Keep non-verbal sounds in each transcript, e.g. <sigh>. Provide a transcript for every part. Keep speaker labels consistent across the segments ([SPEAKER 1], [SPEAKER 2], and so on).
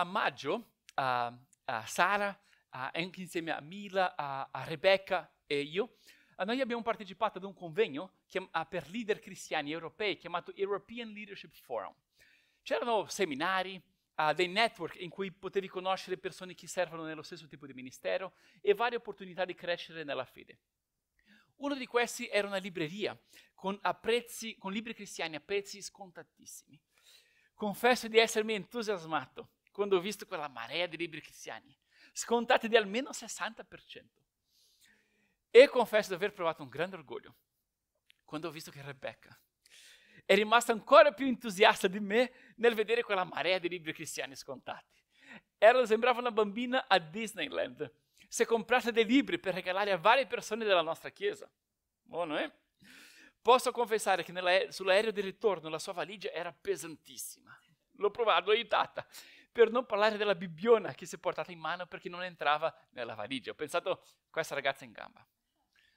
[SPEAKER 1] a maggio a, a Sara, a, anche insieme a Mila, a, a Rebecca e io, eh, noi abbiamo partecipato ad un convegno chiam- ah, per leader cristiani europei chiamato European Leadership Forum. C'erano seminari, uh, dei network in cui potevi conoscere persone che servono nello stesso tipo di ministero e varie opportunità di crescere nella fede. Uno di questi era una libreria con, prezzi, con libri cristiani a prezzi scontatissimi. Confesso di essermi entusiasmato quando ho visto quella marea di libri cristiani, scontati di almeno 60%. E confesso di aver provato un grande orgoglio quando ho visto che Rebecca è rimasta ancora più entusiasta di me nel vedere quella marea di libri cristiani scontati. Erla sembrava una bambina a Disneyland, se comprasse dei libri per regalare a varie persone della nostra chiesa. Buono, eh? Posso confessare che nella, sull'aereo di ritorno la sua valigia era pesantissima. L'ho provato, l'ho aiutata per non parlare della bibbiona che si è portata in mano perché non entrava nella valigia. Ho pensato, questa ragazza in gamba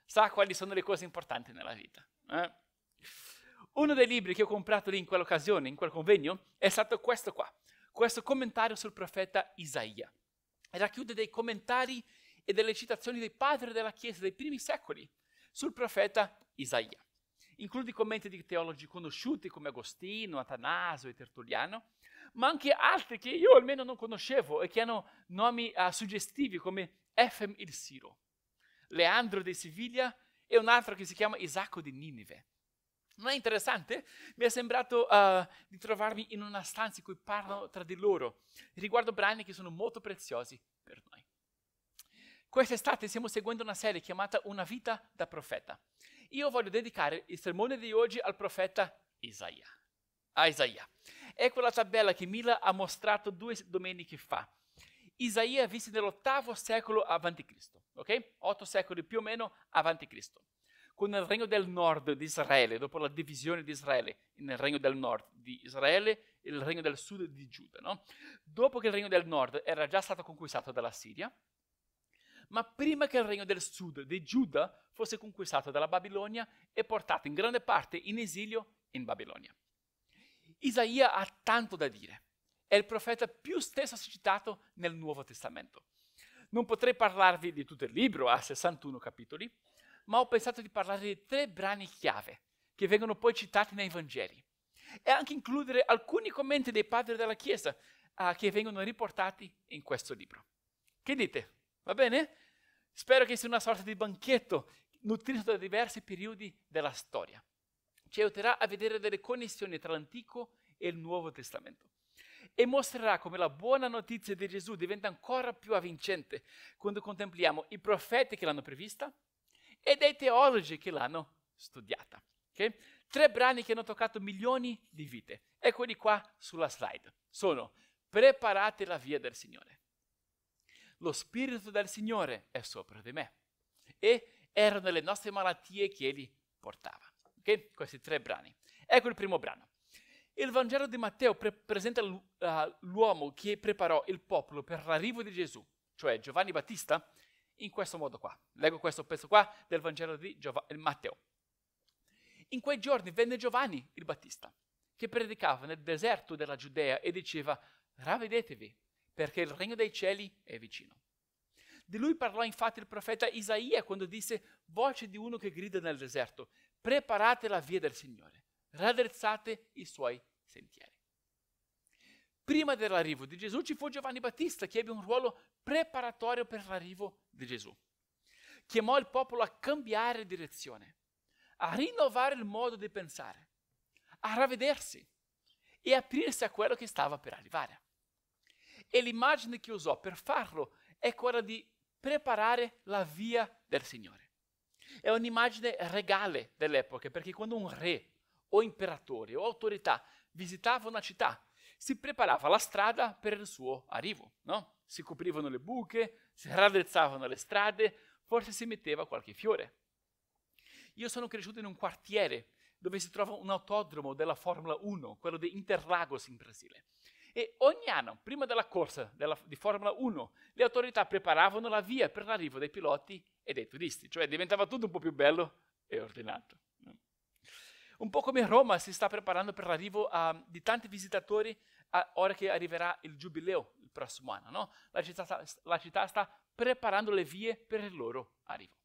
[SPEAKER 1] sa quali sono le cose importanti nella vita. Eh? Uno dei libri che ho comprato lì in quell'occasione, in quel convegno, è stato questo qua, questo commentario sul profeta Isaia. Racchiude dei commentari e delle citazioni dei padri della Chiesa dei primi secoli sul profeta Isaia. Include commenti di teologi conosciuti come Agostino, Atanasio e Tertulliano, ma anche altri che io almeno non conoscevo e che hanno nomi uh, suggestivi come Efem il Siro, Leandro di Siviglia e un altro che si chiama Isacco di Ninive. Non è interessante? Mi è sembrato uh, di trovarmi in una stanza in cui parlano tra di loro riguardo brani che sono molto preziosi per noi. Quest'estate stiamo seguendo una serie chiamata Una vita da profeta. Io voglio dedicare il sermone di oggi al profeta Isaia a Isaia. Ecco la tabella che Mila ha mostrato due domeniche fa. Isaia visse nell'ottavo secolo a.C., ok? Otto secoli più o meno a.C., con il regno del nord di Israele, dopo la divisione di Israele, nel regno del nord di Israele e il regno del sud di Giuda, no? Dopo che il regno del nord era già stato conquistato dalla Siria, ma prima che il regno del sud di Giuda fosse conquistato dalla Babilonia e portato in grande parte in esilio in Babilonia. Isaia ha tanto da dire. È il profeta più stesso citato nel Nuovo Testamento. Non potrei parlarvi di tutto il libro, ha 61 capitoli, ma ho pensato di parlare di tre brani chiave che vengono poi citati nei Vangeli e anche includere alcuni commenti dei padri della Chiesa uh, che vengono riportati in questo libro. Che dite? Va bene? Spero che sia una sorta di banchetto nutrito da diversi periodi della storia ci aiuterà a vedere delle connessioni tra l'Antico e il Nuovo Testamento e mostrerà come la buona notizia di Gesù diventa ancora più avvincente quando contempliamo i profeti che l'hanno prevista e dei teologi che l'hanno studiata. Okay? Tre brani che hanno toccato milioni di vite. Eccoli qua sulla slide. Sono Preparate la via del Signore. Lo Spirito del Signore è sopra di me. E erano le nostre malattie che Egli portava. Okay? Questi tre brani. Ecco il primo brano. Il Vangelo di Matteo pre- presenta eh, l'uomo che preparò il popolo per l'arrivo di Gesù, cioè Giovanni Battista, in questo modo qua. Leggo questo pezzo qua del Vangelo di Giov- Matteo. In quei giorni venne Giovanni il Battista, che predicava nel deserto della Giudea e diceva, ravvedetevi, perché il regno dei cieli è vicino. Di lui parlò infatti il profeta Isaia quando disse, voce di uno che grida nel deserto, preparate la via del Signore, raddrizzate i suoi sentieri. Prima dell'arrivo di Gesù ci fu Giovanni Battista che ebbe un ruolo preparatorio per l'arrivo di Gesù. Chiamò il popolo a cambiare direzione, a rinnovare il modo di pensare, a ravvedersi e aprirsi a quello che stava per arrivare. E l'immagine che usò per farlo è quella di preparare la via del Signore. È un'immagine regale dell'epoca, perché quando un re o imperatore o autorità visitava una città, si preparava la strada per il suo arrivo, no? Si coprivano le buche, si raddrizzavano le strade, forse si metteva qualche fiore. Io sono cresciuto in un quartiere dove si trova un autodromo della Formula 1, quello di Interlagos in Brasile. E ogni anno, prima della corsa della, di Formula 1, le autorità preparavano la via per l'arrivo dei piloti e dei turisti, cioè diventava tutto un po' più bello e ordinato. Un po' come Roma si sta preparando per l'arrivo uh, di tanti visitatori a, ora che arriverà il giubileo il prossimo anno. No? La, città sta, la città sta preparando le vie per il loro arrivo.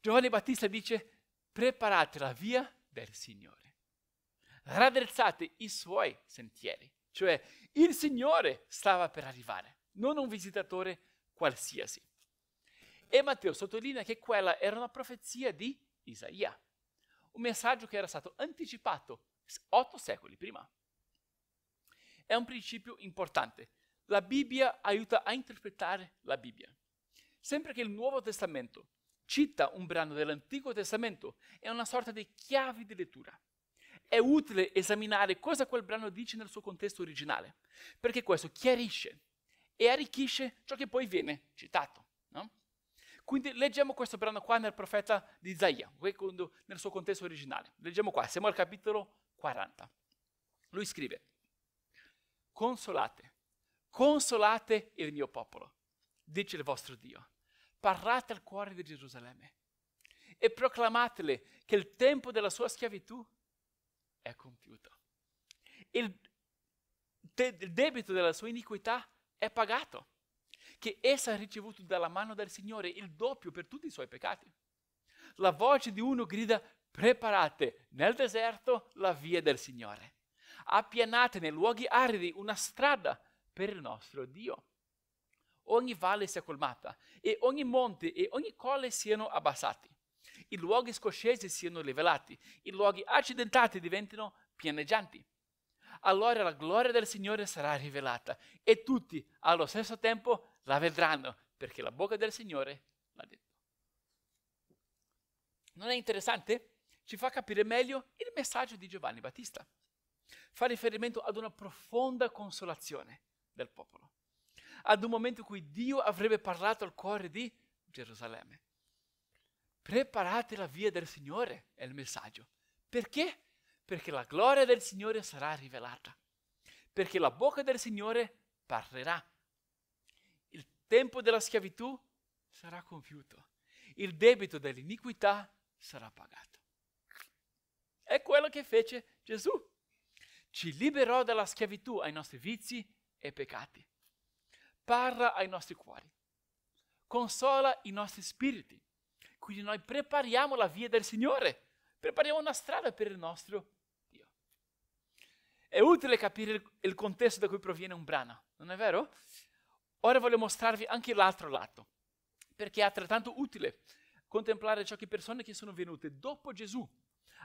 [SPEAKER 1] Giovanni Battista dice, preparate la via del Signore raversate i suoi sentieri. Cioè il Signore stava per arrivare, non un visitatore qualsiasi. E Matteo sottolinea che quella era una profezia di Isaia, un messaggio che era stato anticipato otto secoli prima. È un principio importante. La Bibbia aiuta a interpretare la Bibbia. Sempre che il Nuovo Testamento cita un brano dell'Antico Testamento, è una sorta di chiave di lettura è utile esaminare cosa quel brano dice nel suo contesto originale, perché questo chiarisce e arricchisce ciò che poi viene citato. No? Quindi leggiamo questo brano qua nel profeta di Isaia, nel suo contesto originale. Leggiamo qua, siamo al capitolo 40. Lui scrive, consolate, consolate il mio popolo, dice il vostro Dio. Parlate al cuore di Gerusalemme e proclamatele che il tempo della sua schiavitù è compiuto. Il, de- il debito della sua iniquità è pagato, che essa ha ricevuto dalla mano del Signore il doppio per tutti i suoi peccati. La voce di uno grida, preparate nel deserto la via del Signore, appianate nei luoghi aridi una strada per il nostro Dio. Ogni valle sia colmata e ogni monte e ogni colle siano abbassati i luoghi scoscesi siano rivelati, i luoghi accidentati diventino pianeggianti. Allora la gloria del Signore sarà rivelata e tutti allo stesso tempo la vedranno perché la bocca del Signore l'ha detto. Non è interessante? Ci fa capire meglio il messaggio di Giovanni Battista. Fa riferimento ad una profonda consolazione del popolo, ad un momento in cui Dio avrebbe parlato al cuore di Gerusalemme. Preparate la via del Signore, è il messaggio. Perché? Perché la gloria del Signore sarà rivelata. Perché la bocca del Signore parlerà. Il tempo della schiavitù sarà compiuto. Il debito dell'iniquità sarà pagato. È quello che fece Gesù. Ci liberò dalla schiavitù ai nostri vizi e peccati. Parla ai nostri cuori. Consola i nostri spiriti. Quindi noi prepariamo la via del Signore, prepariamo una strada per il nostro Dio. È utile capire il, contesto da cui proviene un brano, non è vero? Ora voglio mostrarvi anche l'altro lato, perché è altrettanto utile contemplare ciò che persone che sono venute dopo Gesù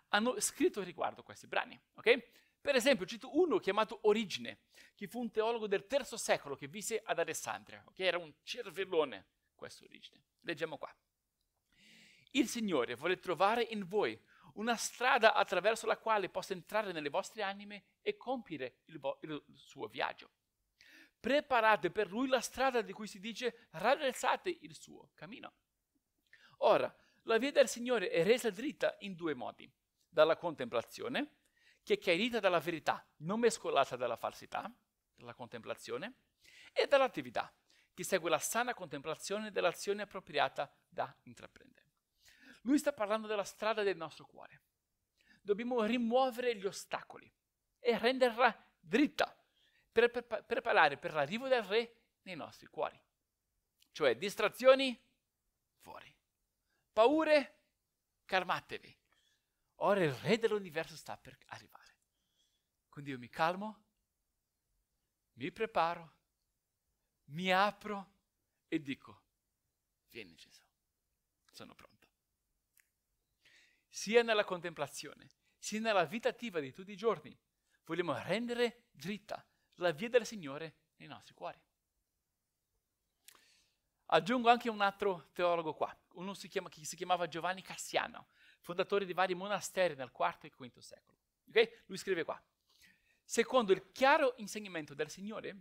[SPEAKER 1] hanno scritto riguardo questi brani, ok? Per esempio, cito uno chiamato Origine, che fu un teologo del III secolo che visse ad Alessandria, ok? Era un cervellone questo Origine. Leggiamo qua. Il Signore vuole trovare in voi una strada attraverso la quale possa entrare nelle vostre anime e compiere il, vo- il suo viaggio. Preparate per lui la strada di cui si dice raddrizzate il suo cammino. Ora, la via del Signore è resa dritta in due modi, dalla contemplazione, che è chiarita dalla verità, non mescolata dalla falsità, dalla contemplazione, e dall'attività, che segue la sana contemplazione dell'azione appropriata da intraprendere. Lui sta parlando della strada del nostro cuore. Dobbiamo rimuovere gli ostacoli e renderla dritta per preparare per l'arrivo del re nei nostri cuori. Cioè distrazioni fuori, paure calmatevi. Ora il re dell'universo sta per arrivare. Quindi io mi calmo, mi preparo, mi apro e dico, vieni Gesù, sono pronto sia nella contemplazione, sia nella vita attiva di tutti i giorni, vogliamo rendere dritta la via del Signore nei nostri cuori. Aggiungo anche un altro teologo qua, uno si chiama, che si chiamava Giovanni Cassiano, fondatore di vari monasteri nel IV e V secolo. Okay? Lui scrive qua, secondo il chiaro insegnamento del Signore,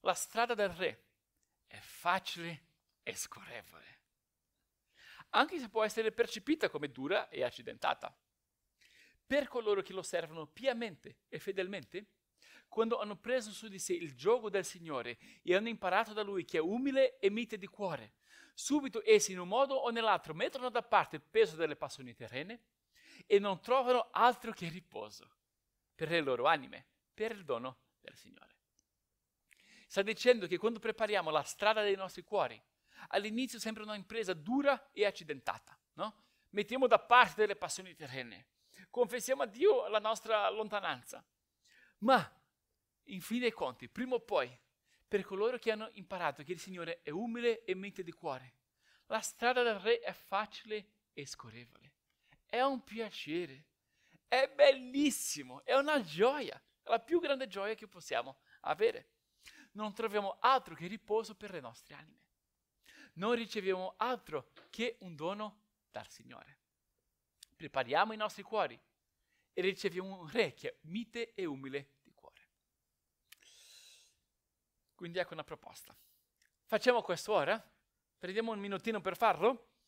[SPEAKER 1] la strada del Re è facile e scorrevole anche se può essere percepita come dura e accidentata. Per coloro che lo servono piamente e fedelmente, quando hanno preso su di sé il gioco del Signore e hanno imparato da Lui che è umile e mite di cuore, subito essi in un modo o nell'altro mettono da parte il peso delle passioni terrene e non trovano altro che riposo per le loro anime, per il dono del Signore. Sta dicendo che quando prepariamo la strada dei nostri cuori, all'inizio sembra un'impresa dura e accidentata. No? Mettiamo da parte delle passioni terrene, confessiamo a Dio la nostra lontananza. Ma, in fin dei conti, prima o poi, per coloro che hanno imparato che il Signore è umile e mente di cuore, la strada del Re è facile e scorrevole. È un piacere, è bellissimo, è una gioia, è la più grande gioia che possiamo avere. Non troviamo altro che riposo per le nostre anime non riceviamo altro che un dono dal Signore. Prepariamo i nostri cuori e riceviamo un re che è mite e umile di cuore. Quindi ecco una proposta. Facciamo questo ora? Prendiamo un minutino per farlo?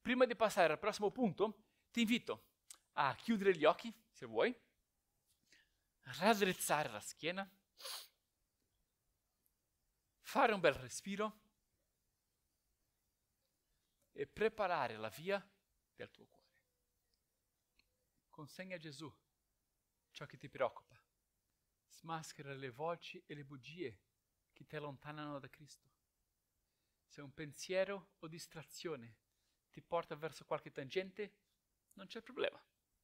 [SPEAKER 1] Prima di passare al prossimo punto, ti invito a chiudere gli occhi, se vuoi, raddrizzare la schiena, fare un bel respiro e preparare la via del tuo cuore. Consegna a Gesù ciò che ti preoccupa. Smaschera le voci e le bugie che ti allontanano da Cristo. Se un pensiero o distrazione ti porta verso qualche tangente, non c'è problema,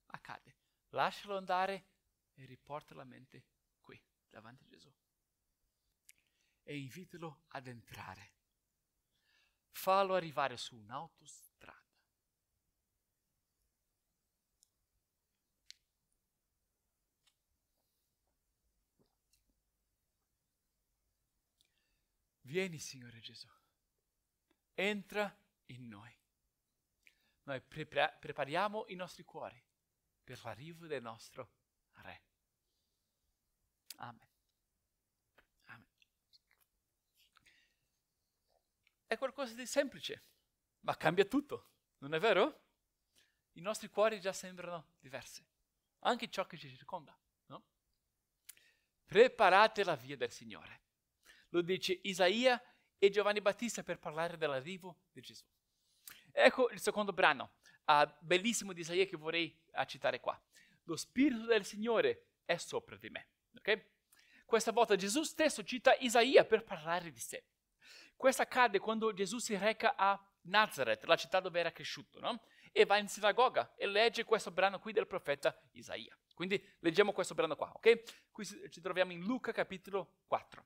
[SPEAKER 1] accade. Lascialo andare e riporta la mente qui, davanti a Gesù. E invitalo ad entrare Fallo arrivare su un'autostrada. Vieni, Signore Gesù. Entra in noi. Noi pre- prepariamo i nostri cuori per l'arrivo del nostro Re. Amen. è qualcosa di semplice, ma cambia tutto, non è vero? I nostri cuori già sembrano diversi, anche ciò che ci circonda. No? Preparate la via del Signore. Lo dice Isaia e Giovanni Battista per parlare dell'arrivo di Gesù. Ecco il secondo brano, uh, bellissimo di Isaia che vorrei uh, citare qua. Lo Spirito del Signore è sopra di me. Okay? Questa volta Gesù stesso cita Isaia per parlare di sé. Questo accade quando Gesù si reca a Nazareth, la città dove era cresciuto, no? E va in sinagoga e legge questo brano qui del profeta Isaia. Quindi leggiamo questo brano qua, ok? Qui ci troviamo in Luca capitolo 4.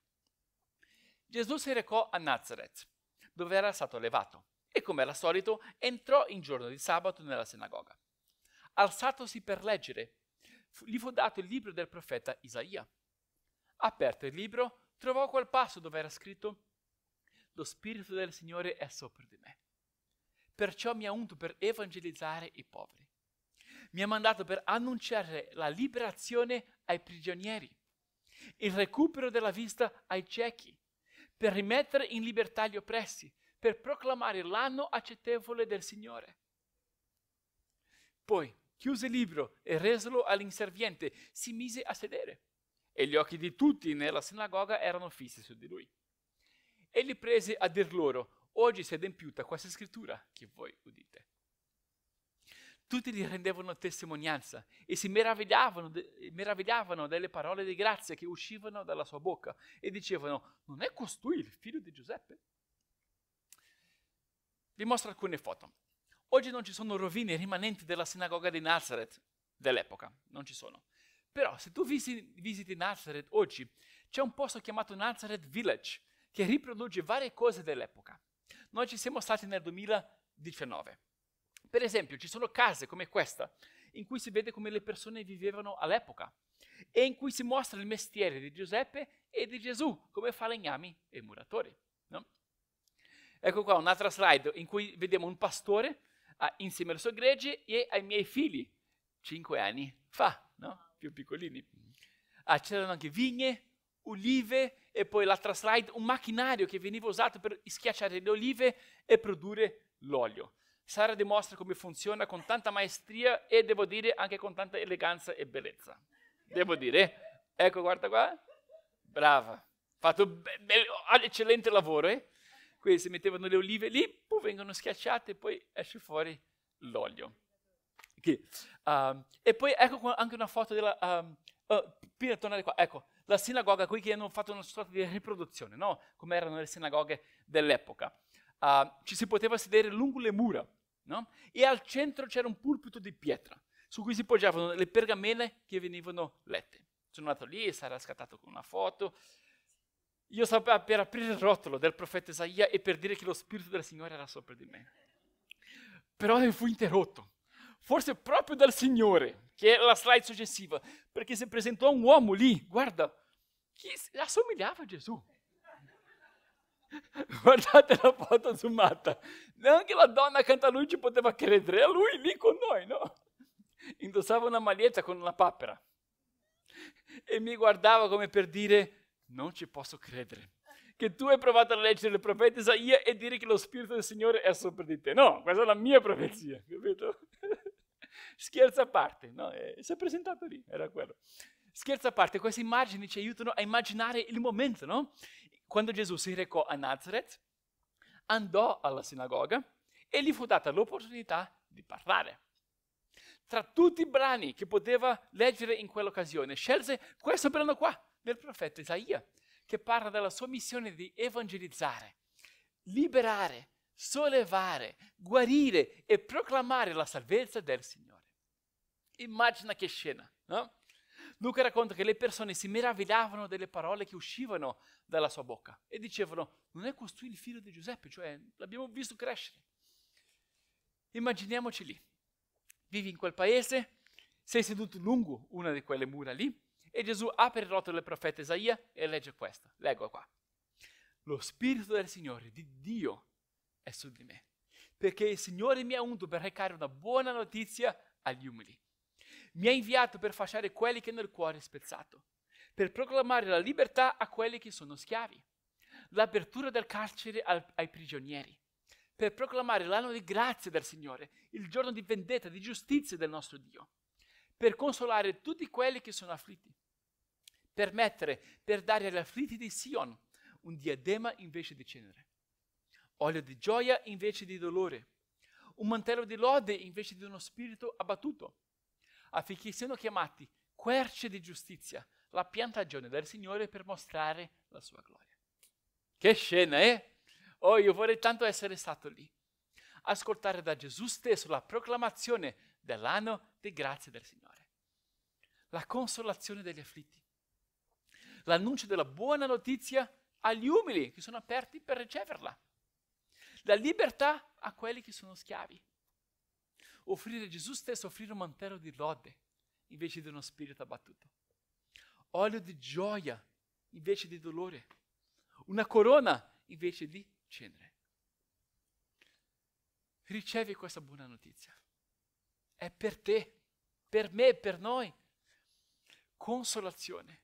[SPEAKER 1] Gesù si recò a Nazareth, dove era stato allevato, e come era solito entrò in giorno di sabato nella sinagoga. Alzatosi per leggere, gli fu dato il libro del profeta Isaia. Aperto il libro, trovò quel passo dove era scritto lo Spirito del Signore è sopra di me. Perciò mi ha unto per evangelizzare i poveri. Mi ha mandato per annunciare la liberazione ai prigionieri, il recupero della vista ai ciechi, per rimettere in libertà gli oppressi, per proclamare l'anno accettevole del Signore. Poi, chiuse il libro e resolo all'inserviente, si mise a sedere e gli occhi di tutti nella sinagoga erano fissi su di lui e li prese a dir loro, oggi si è adempiuta questa scrittura che voi udite. Tutti gli rendevano testimonianza e si meravigliavano, de- meravigliavano delle parole di grazia che uscivano dalla sua bocca e dicevano, non è costui il figlio di Giuseppe? Vi mostro alcune foto. Oggi non ci sono rovine rimanenti della sinagoga di Nazareth dell'epoca, non ci sono. Però se tu visiti, visiti Nazareth oggi, c'è un posto chiamato Nazareth Village, che riproduce varie cose dell'epoca. Noi ci siamo stati nel 2019. Per esempio, ci sono case come questa, in cui si vede come le persone vivevano all'epoca e in cui si mostra il mestiere di Giuseppe e di Gesù come falegnami e muratori. No? Ecco qua un'altra slide in cui vediamo un pastore ah, insieme al suo gregge e ai miei figli, 5 anni fa, no? più piccolini. Ah, c'erano anche vigne, ulive e poi l'altra slide, un macchinario che veniva usato per schiacciare le olive e produrre l'olio. Sara dimostra come funziona con tanta maestria e devo dire anche con tanta eleganza e bellezza. Devo dire, ecco guarda qua, brava, fatto be- be- eccellente lavoro. Eh? Quindi si mettevano le olive lì, poi vengono schiacciate e poi esce fuori l'olio. Okay. Um, ehm, e poi ecco anche una foto della... Um, uh, Pina, tornare qua, ecco la sinagoga, qui che hanno fatto una sorta di riproduzione, no? come erano le sinagoghe dell'epoca. Uh, ci si poteva sedere lungo le mura no? e al centro c'era un pulpito di pietra su cui si poggiavano le pergamene che venivano lette. Sono andato lì, sarà scattato con una foto. Io stavo per aprire il rotolo del profeta Isaia e per dire che lo Spirito del Signore era sopra di me. Però fu interrotto forse proprio dal Signore, che è la slide successiva, perché si presentò un uomo lì, guarda, che assomigliava a Gesù. <laughs> Guardate la foto zoomata, neanche la donna accanto a lui ci poteva credere, è lui lì con noi, no? Indossava una maglietta con una papera e mi guardava come per dire, non ci posso credere che tu hai provato a leggere il profeta Isaia e dire che lo Spirito del Signore è sopra di te. No, questa è la mia profezia, capito? Scherzo a parte, no, eh, si è presentato lì, era quello. Scherzo a parte, queste immagini ci aiutano a immaginare il momento, no? Quando Gesù si recò a Nazareth, andò alla sinagoga e gli fu data l'opportunità di parlare. Tra tutti i brani che poteva leggere in quell'occasione, scelse questo brano qua del profeta Isaia, che parla della sua missione di evangelizzare, liberare, sollevare, guarire e proclamare la salvezza del Signore. Immagina che scena, no? Luca racconta che le persone si meravigliavano delle parole che uscivano dalla sua bocca e dicevano, non è costui il figlio di Giuseppe, cioè l'abbiamo visto crescere. Immaginiamoci lì, vivi in quel paese, sei seduto lungo una di quelle mura lì e Gesù apre il rotolo del profeta Isaia e legge questa, leggo qua. Lo Spirito del Signore, di Dio, è su di me, perché il Signore mi ha unto per recare una buona notizia agli umili mi ha inviato per fasciare quelli che hanno il cuore spezzato, per proclamare la libertà a quelli che sono schiavi, l'apertura del carcere al, ai prigionieri, per proclamare l'anno di grazia del Signore, il giorno di vendetta, di giustizia del nostro Dio, per consolare tutti quelli che sono afflitti, per mettere, per dare agli afflitti di Sion un diadema invece di cenere, olio di gioia invece di dolore, un mantello di lode invece di uno spirito abbattuto affinché siano chiamati querce di giustizia, la piantagione del Signore per mostrare la sua gloria. Che scena, eh? Oh, io vorrei tanto essere stato lì. Ascoltare da Gesù stesso la proclamazione dell'anno di grazia del Signore. La consolazione degli afflitti. L'annuncio della buona notizia agli umili che sono aperti per riceverla. La libertà a quelli che sono schiavi offrire Gesù stesso, offrire un mantello di lode invece di uno spirito abbattuto, olio di gioia invece di dolore, una corona invece di cenere. Ricevi questa buona notizia. È per te, per me, per noi. Consolazione,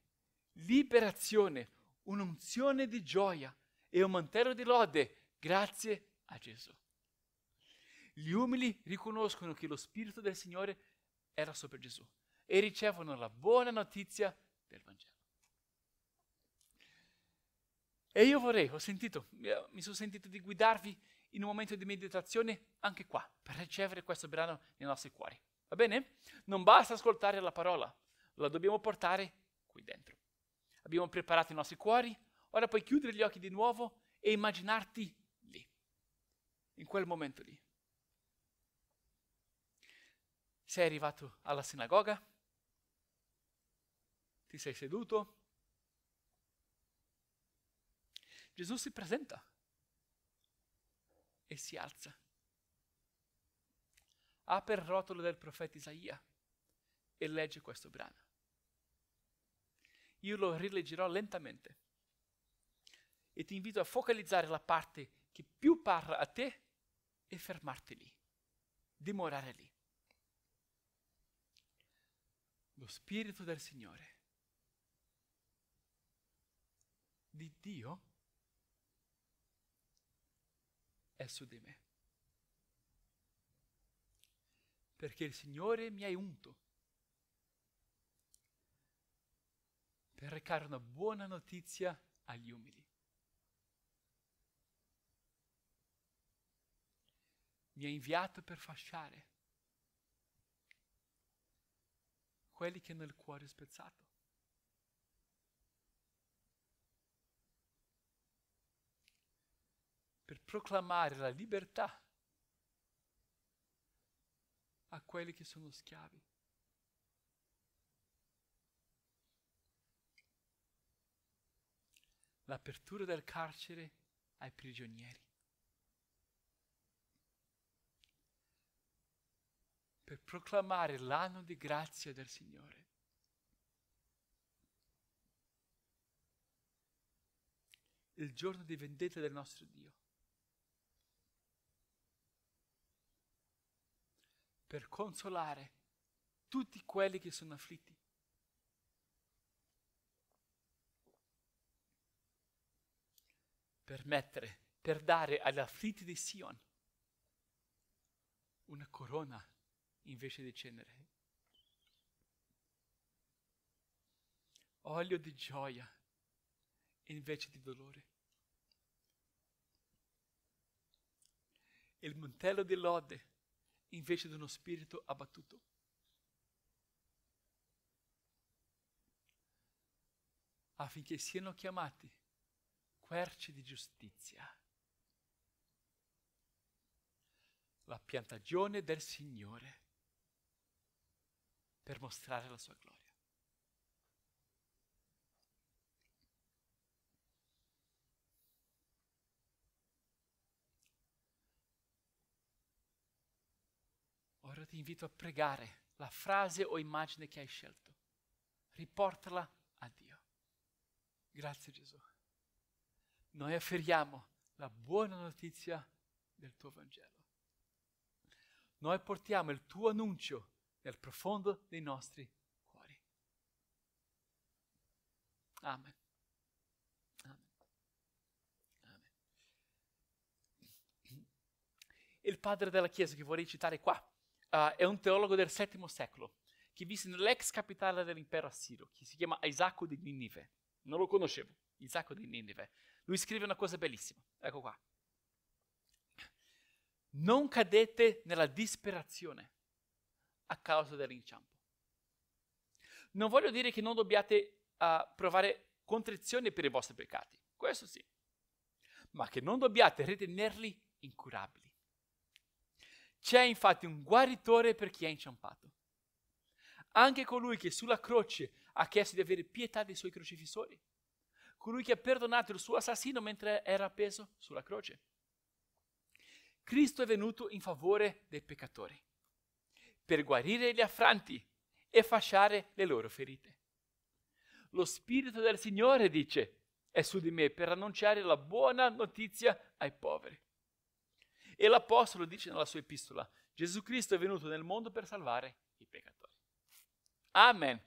[SPEAKER 1] liberazione, un'unzione di gioia e un mantello di lode grazie a Gesù. Gli umili riconoscono che lo Spirito del Signore era sopra Gesù e ricevono la buona notizia del Vangelo. E io vorrei, ho sentito, eh, mi sono sentito di guidarvi in un momento di meditazione anche qua, per ricevere questo brano nei nostri cuori. Va bene? Non basta ascoltare la parola, la dobbiamo portare qui dentro. Abbiamo preparato i nostri cuori, ora puoi chiudere gli occhi di nuovo e immaginarti lì, in quel momento lì. Sei arrivato alla sinagoga? Ti sei seduto? Gesù si presenta e si alza. Apre il rotolo del profeta Isaia e legge questo brano. Io lo rileggerò lentamente e ti invito a focalizzare la parte che più parla a te e fermarti lì, dimorare lì lo Spirito del Signore, di Dio, è su di me. Perché il Signore mi ha unto per recare una buona notizia agli umili. Mi ha inviato per fasciare quelli che hanno il cuore spezzato. Per proclamare la libertà a quelli che sono schiavi. L'apertura del carcere ai prigionieri. per proclamare l'anno di grazia del Signore. Il giorno di vendetta del nostro Dio. Per consolare tutti quelli che sono afflitti. Permettere, per dare agli afflitti di Sion una corona invece di cenere. Olio di gioia invece di dolore. Il mantello di lode invece di uno spirito abbattuto. Affinché siano chiamati querci di giustizia. La piantagione del Signore per mostrare la sua gloria. Ora ti invito a pregare la frase o immagine che hai scelto. Riportala a Dio. Grazie Gesù. Noi afferriamo la buona notizia del tuo Vangelo. Noi portiamo il tuo annuncio dal profondo dei nostri cuori. Amen. Amen. Amen. Il padre della Chiesa che vorrei citare qua uh, è un teologo del VII secolo che visse nell'ex capitale dell'impero assiro, che si chiama Isacco di Ninive. Non lo conoscevo, Isacco di Ninive. Lui scrive una cosa bellissima, ecco qua. Non cadete nella disperazione a causa dell'inciampo. Non voglio dire che non dobbiate uh, provare contrizione per i vostri peccati, questo sì, ma che non dobbiate ritenerli incurabili. C'è infatti un guaritore per chi è inciampato. Anche colui che sulla croce ha chiesto di avere pietà dei suoi crocifissori, colui che ha perdonato il suo assassino mentre era appeso sulla croce. Cristo è venuto in favore dei peccatori per guarire gli affranti e fasciare le loro ferite. Lo Spirito del Signore, dice, è su di me per annunciare la buona notizia ai poveri. E l'Apostolo dice nella sua epistola, Gesù Cristo è venuto nel mondo per salvare i peccatori. Amen.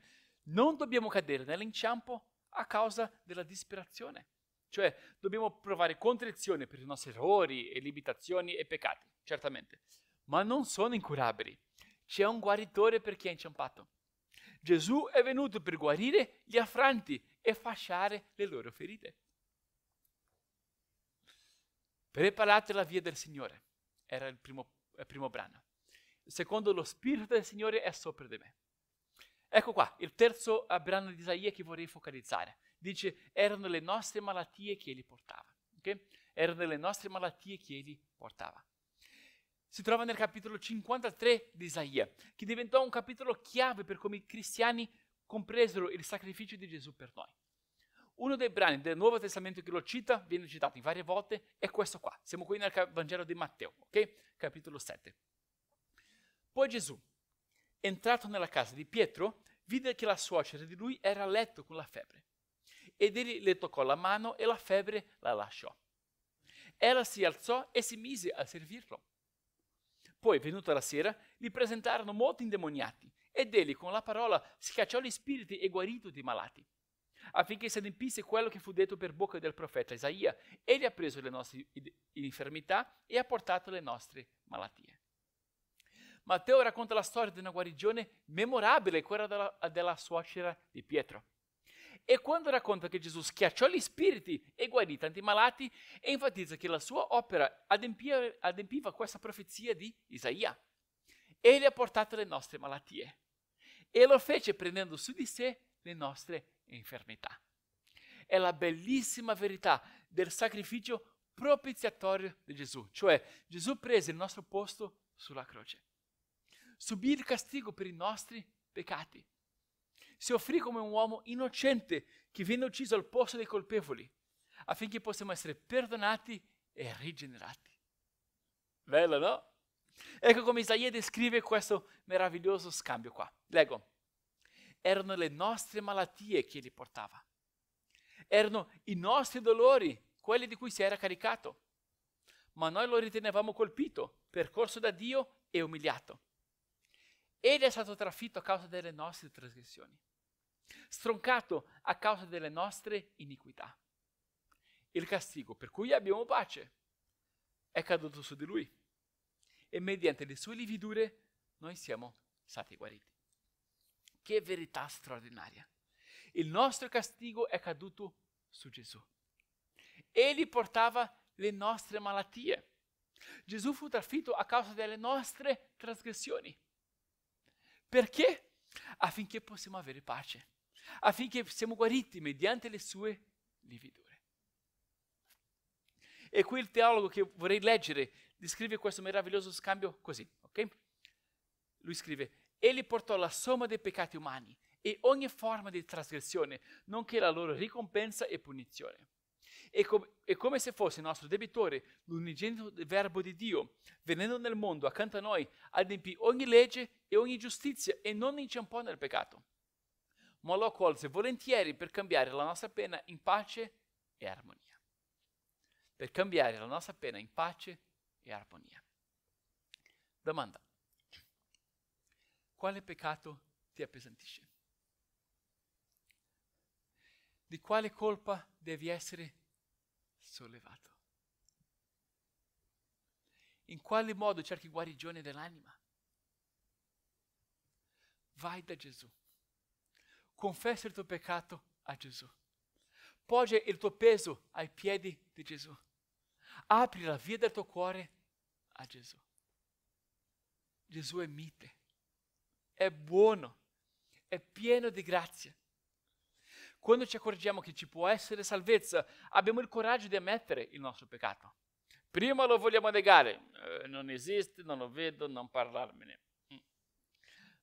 [SPEAKER 1] Non dobbiamo cadere nell'inciampo a causa della disperazione. Cioè, dobbiamo provare contrizione per i nostri errori e limitazioni e peccati, certamente, ma non sono incurabili c'è un guaritore per chi è inciampato. Gesù è venuto per guarire gli affranti e fasciare le loro ferite. Preparate la via del Signore, era il primo, il primo brano. secondo, lo Spirito del Signore è sopra di me. Ecco qua, il terzo eh, brano di Isaia che vorrei focalizzare. Dice, erano le nostre malattie che egli portava. Okay? Erano le nostre malattie che egli portava si trova nel capitolo 53 di Isaia, che diventò un capitolo chiave per come i cristiani compresero il sacrificio di Gesù per noi. Uno dei brani del Nuovo Testamento che lo cita, viene citato in varie volte, è questo qua. Siamo qui nel Vangelo di Matteo, ok? Capitolo 7. Poi Gesù, entrato nella casa di Pietro, vide che la suocera di lui era a letto con la febbre. Ed egli le toccò la mano e la febbre la lasciò. Ella si alzò e si mise a servirlo. Poi, venuta la sera, li presentarono molti indemoniati, ed egli con la parola scacciò gli spiriti e guarì tutti i malati. Affinché si adempisse quello che fu detto per bocca del profeta Isaia, egli ha preso le nostre infermità e ha portato le nostre malattie. Matteo racconta la storia di una guarigione memorabile, quella della, della suocera di Pietro. E quando racconta che Gesù schiacciò gli spiriti e guarì tanti malati, enfatizza che la sua opera adempiva, adempiva questa profezia di Isaia. Egli ha portato le nostre malattie e lo fece prendendo su di sé le nostre infermità. È la bellissima verità del sacrificio propiziatorio di Gesù, cioè Gesù prese il nostro posto sulla croce, subì il castigo per i nostri peccati si offrì come un uomo innocente che viene ucciso al posto dei colpevoli, affinché possiamo essere perdonati e rigenerati. Bello, no? Ecco come Isaia descrive questo meraviglioso scambio qua. Leggo. Erano le nostre malattie che li portava. Erano i nostri dolori, quelli di cui si era caricato. Ma noi lo ritenevamo colpito, percorso da Dio e umiliato. Egli è stato trafitto a causa delle nostre trasgressioni, stroncato a causa delle nostre iniquità. Il castigo per cui abbiamo pace è caduto su di lui e mediante le sue lividure noi siamo stati guariti. Che verità straordinaria! Il nostro castigo è caduto su Gesù. Egli portava le nostre malattie. Gesù fu trafitto a causa delle nostre trasgressioni. Perché? Affinché possiamo avere pace, affinché siamo guariti mediante le sue lividure. E qui il teologo che vorrei leggere descrive questo meraviglioso scambio così, ok? Lui scrive, Egli portò la somma dei peccati umani e ogni forma di trasgressione, nonché la loro ricompensa e punizione e, com- e come se fosse nostro debitore, l'unigenito verbo di Dio, venendo nel mondo accanto a noi, adempì ogni legge e ogni giustizia e non inciampò nel peccato. Ma lo accolse volentieri per cambiare la nostra pena in pace e armonia. Per cambiare la nostra pena in pace e armonia. Domanda. Quale peccato ti appesantisce? Di quale colpa devi essere sollevato? In quale modo cerchi guarigione dell'anima? Vai da Gesù. Confessa il tuo peccato a Gesù. Poggia il tuo peso ai piedi di Gesù. Apri la via del tuo cuore a Gesù. Gesù è mite, è buono, è pieno di grazia. Quando ci accorgiamo che ci può essere salvezza, abbiamo il coraggio di ammettere il nostro peccato. Prima lo vogliamo negare, eh, non esiste, non lo vedo, non parlarmene. Mm.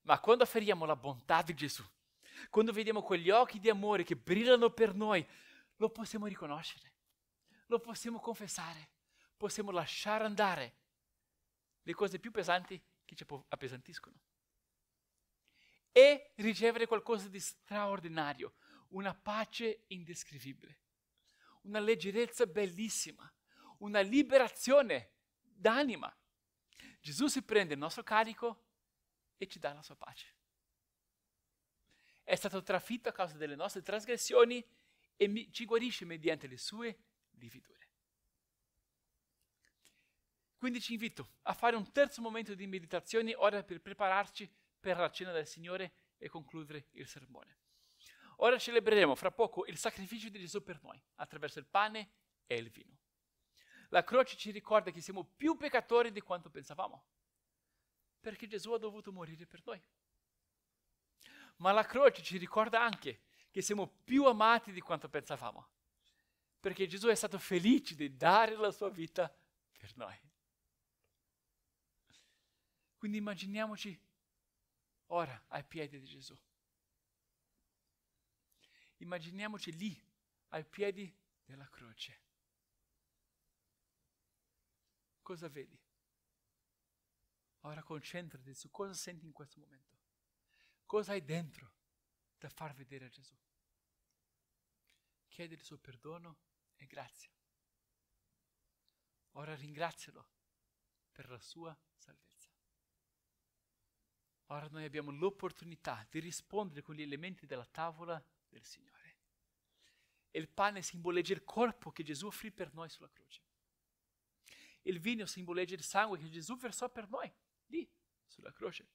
[SPEAKER 1] Ma quando afferriamo la bontà di Gesù, quando vediamo quegli occhi di amore che brillano per noi, lo possiamo riconoscere, lo possiamo confessare, possiamo lasciare andare le cose più pesanti che ci appesantiscono e ricevere qualcosa di straordinario, una pace indescrivibile, una leggerezza bellissima, una liberazione d'anima. Gesù si prende il nostro carico e ci dà la sua pace. È stato trafitto a causa delle nostre trasgressioni e ci guarisce mediante le sue lividure. Quindi ci invito a fare un terzo momento di meditazione ora per prepararci per la cena del Signore e concludere il sermone. Ora celebreremo fra poco il sacrificio di Gesù per noi, attraverso il pane e il vino. La croce ci ricorda che siamo più peccatori di quanto pensavamo, perché Gesù ha dovuto morire per noi. Ma la croce ci ricorda anche che siamo più amati di quanto pensavamo, perché Gesù è stato felice di dare la sua vita per noi. Quindi immaginiamoci ora ai piedi di Gesù immaginiamoci lì, ai piedi della croce. Cosa vedi? Ora concentrati su cosa senti in questo momento. Cosa hai dentro da far vedere a Gesù? Chiedi il suo perdono e grazia. Ora ringrazialo per la sua salvezza. Ora noi abbiamo l'opportunità di rispondere con gli elementi della tavola del Signore. il pane simboleggia il corpo che Gesù offrì per noi sulla croce. Il vino simboleggia il sangue che Gesù versò per noi, lì, sulla croce.